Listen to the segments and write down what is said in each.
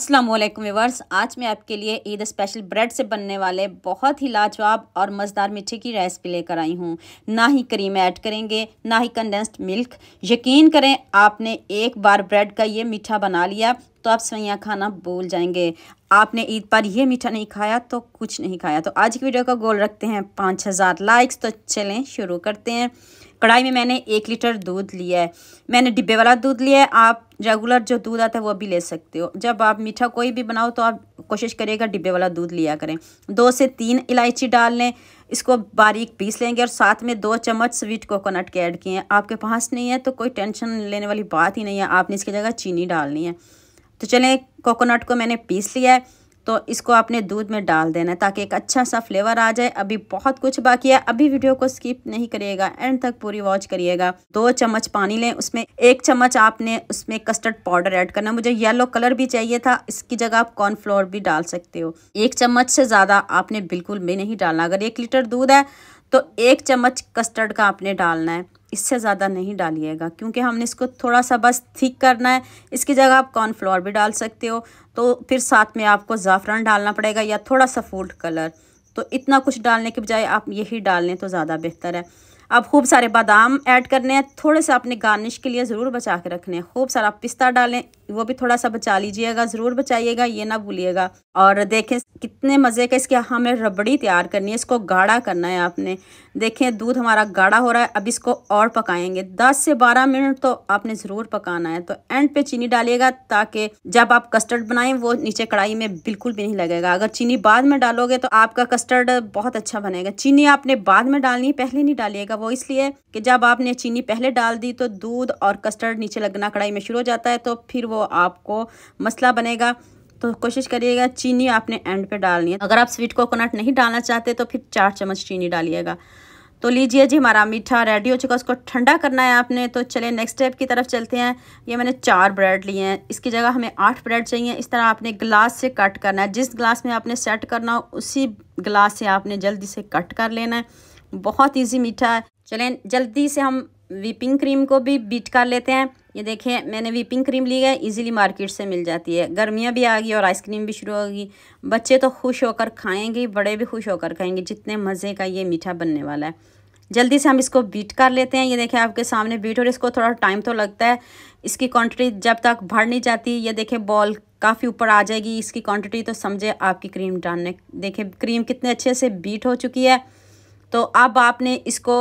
असलम व्यवर्स आज मैं आपके लिए ईद स्पेशल ब्रेड से बनने वाले बहुत ही लाजवाब और मज़ेदार मीठे की रेसिपी लेकर आई हूँ ना ही क्रीम ऐड करेंगे ना ही कंडेंस्ड मिल्क यकीन करें आपने एक बार ब्रेड का ये मीठा बना लिया तो आप सवैया खाना भूल जाएंगे आपने ईद पर यह मीठा नहीं खाया तो कुछ नहीं खाया तो आज की वीडियो का गोल रखते हैं पाँच हज़ार लाइक्स तो चलें शुरू करते हैं कढ़ाई में मैंने एक लीटर दूध लिया है मैंने डिब्बे वाला दूध लिया है आप रेगुलर जो दूध आता है वो भी ले सकते हो जब आप मीठा कोई भी बनाओ तो आप कोशिश करिएगा डिब्बे वाला दूध लिया करें दो से तीन इलायची डाल लें इसको बारीक पीस लेंगे और साथ में दो चम्मच स्वीट कोकोनट के ऐड किए हैं आपके पास नहीं है तो कोई टेंशन लेने वाली बात ही नहीं है आपने इसकी जगह चीनी डालनी है तो चलें कोकोनट को मैंने पीस लिया है तो इसको आपने दूध में डाल देना है ताकि एक अच्छा सा फ्लेवर आ जाए अभी बहुत कुछ बाकी है अभी वीडियो को स्किप नहीं करिएगा एंड तक पूरी वॉच करिएगा दो चम्मच पानी लें उसमें एक चम्मच आपने उसमें कस्टर्ड पाउडर ऐड करना मुझे येलो कलर भी चाहिए था इसकी जगह आप कॉर्नफ्लोर भी डाल सकते हो एक चम्मच से ज़्यादा आपने बिल्कुल भी नहीं डालना अगर एक लीटर दूध है तो एक चम्मच कस्टर्ड का आपने डालना है इससे ज़्यादा नहीं डालिएगा क्योंकि हमने इसको थोड़ा सा बस थिक करना है इसकी जगह आप कॉर्नफ्लोर भी डाल सकते हो तो फिर साथ में आपको ज़ाफ़रान डालना पड़ेगा या थोड़ा सा फूड कलर तो इतना कुछ डालने के बजाय आप यही डाल लें तो ज़्यादा बेहतर है अब खूब सारे बादाम ऐड करने हैं थोड़े से अपने गार्निश के लिए ज़रूर बचा के रखने हैं खूब सारा पिस्ता डालें वो भी थोड़ा सा बचा लीजिएगा ज़रूर बचाइएगा ये ना भूलिएगा और देखें कितने मज़े का इसके हमें रबड़ी तैयार करनी है इसको गाढ़ा करना है आपने देखें दूध हमारा गाढ़ा हो रहा है अब इसको और पकाएंगे दस से बारह मिनट तो आपने ज़रूर पकाना है तो एंड पे चीनी डालिएगा ताकि जब आप कस्टर्ड बनाएं वो नीचे कढ़ाई में बिल्कुल भी नहीं लगेगा अगर चीनी बाद में डालोगे तो आपका कस्टर्ड बहुत अच्छा बनेगा चीनी आपने बाद में डालनी पहले नहीं डालिएगा वो इसलिए कि जब आपने चीनी पहले डाल दी तो दूध और कस्टर्ड नीचे लगना कढ़ाई में शुरू हो जाता है तो फिर वो आपको मसला बनेगा तो कोशिश करिएगा चीनी आपने एंड पे डालनी है अगर आप स्वीट कोकोनट नहीं डालना चाहते तो फिर चार चम्मच चीनी डालिएगा तो लीजिए जी हमारा मीठा रेडी हो चुका उसको ठंडा करना है आपने तो चले नेक्स्ट स्टेप की तरफ चलते हैं ये मैंने चार ब्रेड लिए हैं इसकी जगह हमें आठ ब्रेड चाहिए इस तरह आपने ग्लास से कट करना है जिस ग्लास में आपने सेट करना हो उसी ग्लास से आपने जल्दी से कट कर लेना है बहुत ईजी मीठा है चलें जल्दी से हम वीपिंग क्रीम को भी बीट कर लेते हैं ये देखें मैंने वीपिंग क्रीम ली है इजीली मार्केट से मिल जाती है गर्मियाँ भी आ गई और आइसक्रीम भी शुरू होगी बच्चे तो खुश होकर खाएंगे बड़े भी खुश होकर खाएंगे जितने मज़े का ये मीठा बनने वाला है जल्दी से हम इसको बीट कर लेते हैं ये देखें आपके सामने बीट और इसको थोड़ा टाइम तो लगता है इसकी क्वान्टिटी जब तक भर नहीं जाती ये देखें बॉल काफ़ी ऊपर आ जाएगी इसकी क्वान्टिटी तो समझे आपकी क्रीम डालने देखें क्रीम कितने अच्छे से बीट हो चुकी है तो अब आपने इसको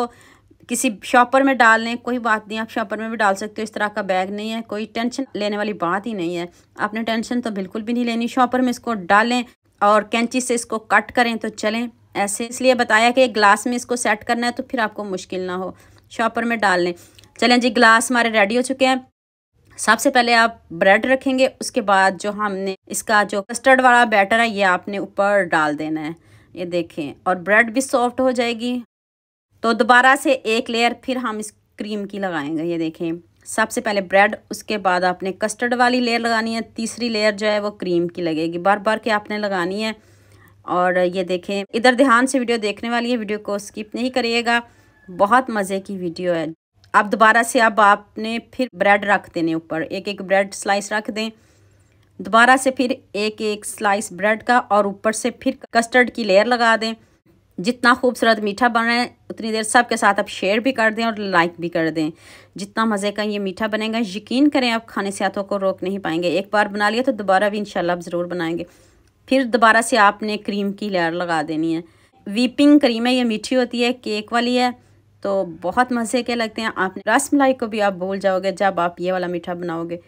किसी शॉपर में डाल लें कोई बात नहीं आप शॉपर में भी डाल सकते हो इस तरह का बैग नहीं है कोई टेंशन लेने वाली बात ही नहीं है आपने टेंशन तो बिल्कुल भी नहीं लेनी शॉपर में इसको डालें और कैंची से इसको कट करें तो चलें ऐसे इसलिए बताया कि ग्लास में इसको सेट करना है तो फिर आपको मुश्किल ना हो शॉपर में डाल लें चलें जी ग्लास हमारे रेडी हो चुके हैं सबसे पहले आप ब्रेड रखेंगे उसके बाद जो हमने इसका जो कस्टर्ड वाला बैटर है ये आपने ऊपर डाल देना है ये देखें और ब्रेड भी सॉफ्ट हो जाएगी तो दोबारा से एक लेयर फिर हम इस क्रीम की लगाएंगे ये देखें सबसे पहले ब्रेड उसके बाद आपने कस्टर्ड वाली लेयर लगानी है तीसरी लेयर जो है वो क्रीम की लगेगी बार बार के आपने लगानी है और ये देखें इधर ध्यान से वीडियो देखने वाली है वीडियो को स्किप नहीं करिएगा बहुत मज़े की वीडियो है अब दोबारा से अब आपने फिर ब्रेड रख देने ऊपर एक एक ब्रेड स्लाइस रख दें दोबारा से फिर एक एक स्लाइस ब्रेड का और ऊपर से फिर कस्टर्ड की लेयर लगा दें जितना खूबसूरत मीठा बन रहा है उतनी देर सब के साथ आप शेयर भी कर दें और लाइक भी कर दें जितना मज़े का ये मीठा बनेगा यकीन करें आप खाने से हाथों को रोक नहीं पाएंगे एक बार बना लिया तो दोबारा भी इंशाल्लाह आप ज़रूर बनाएंगे फिर दोबारा से आपने क्रीम की लेयर लगा देनी है वीपिंग क्रीम है ये मीठी होती है केक वाली है तो बहुत मज़े के लगते हैं आप रस मलाई को भी आप भूल जाओगे जब आप ये वाला मीठा बनाओगे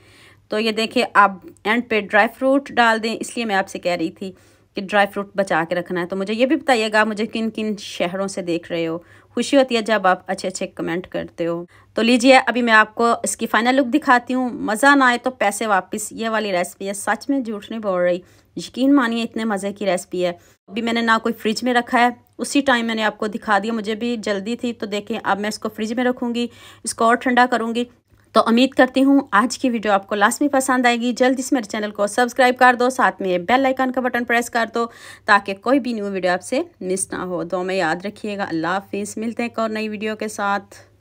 तो ये देखिए आप एंड पे ड्राई फ्रूट डाल दें इसलिए मैं आपसे कह रही थी कि ड्राई फ्रूट बचा के रखना है तो मुझे ये भी बताइएगा मुझे किन किन शहरों से देख रहे हो खुशी होती है जब आप अच्छे अच्छे कमेंट करते हो तो लीजिए अभी मैं आपको इसकी फाइनल लुक दिखाती हूँ मज़ा ना आए तो पैसे वापस ये वाली रेसिपी है सच में झूठ नहीं बोल रही यकीन मानिए इतने मज़े की रेसिपी है अभी मैंने ना कोई फ्रिज में रखा है उसी टाइम मैंने आपको दिखा दिया मुझे भी जल्दी थी तो देखें अब मैं इसको फ्रिज में रखूँगी इसको और ठंडा करूँगी तो उम्मीद करती हूँ आज की वीडियो आपको लास्ट में पसंद आएगी जल्द इस मेरे चैनल को सब्सक्राइब कर दो साथ में बेल आइकन का बटन प्रेस कर दो ताकि कोई भी न्यू वीडियो आपसे मिस ना हो तो हमें याद रखिएगा अल्लाह हाफिज़ मिलते हैं एक और नई वीडियो के साथ